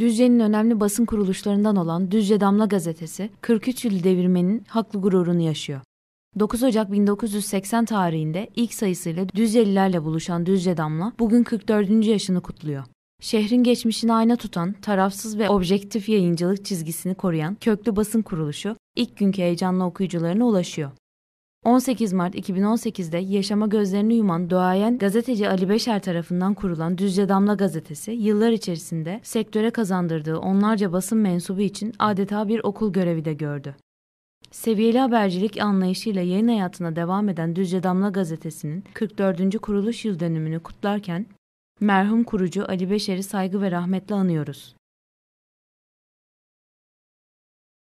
Düzce'nin önemli basın kuruluşlarından olan Düzce Damla Gazetesi 43 yıl devirmenin haklı gururunu yaşıyor. 9 Ocak 1980 tarihinde ilk sayısıyla Düzcelilerle buluşan Düzce Damla bugün 44. yaşını kutluyor. Şehrin geçmişini ayna tutan, tarafsız ve objektif yayıncılık çizgisini koruyan köklü basın kuruluşu ilk günkü heyecanla okuyucularına ulaşıyor. 18 Mart 2018'de yaşama gözlerini yuman doğayen gazeteci Ali Beşer tarafından kurulan Düzce Damla gazetesi yıllar içerisinde sektöre kazandırdığı onlarca basın mensubu için adeta bir okul görevi de gördü. Seviyeli habercilik anlayışıyla yayın hayatına devam eden Düzce Damla gazetesinin 44. kuruluş yıl dönümünü kutlarken merhum kurucu Ali Beşer'i saygı ve rahmetle anıyoruz.